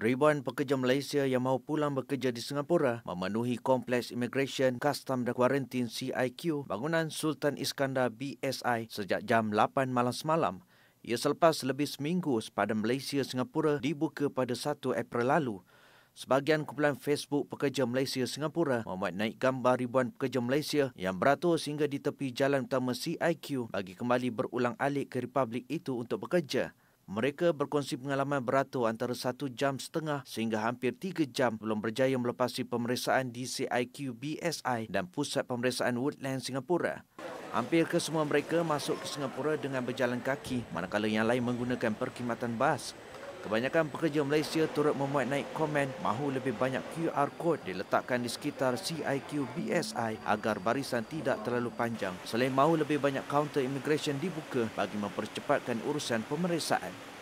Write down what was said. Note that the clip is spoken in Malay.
Ribuan pekerja Malaysia yang mahu pulang bekerja di Singapura memenuhi Kompleks Immigration, Custom dan Quarantine CIQ bangunan Sultan Iskandar BSI sejak jam 8 malam semalam. Ia selepas lebih seminggu sepadan Malaysia-Singapura dibuka pada 1 April lalu. Sebahagian kumpulan Facebook pekerja Malaysia Singapura memuat naik gambar ribuan pekerja Malaysia yang beratur sehingga di tepi jalan utama CIQ bagi kembali berulang alik ke Republik itu untuk bekerja. Mereka berkongsi pengalaman beratur antara satu jam setengah sehingga hampir tiga jam belum berjaya melepasi pemeriksaan DCIQ BSI dan Pusat Pemeriksaan Woodland Singapura. Hampir kesemua mereka masuk ke Singapura dengan berjalan kaki, manakala yang lain menggunakan perkhidmatan bas. Kebanyakan pekerja Malaysia turut memuat naik komen mahu lebih banyak QR code diletakkan di sekitar CIQ BSI agar barisan tidak terlalu panjang. Selain mahu lebih banyak kaunter immigration dibuka bagi mempercepatkan urusan pemeriksaan.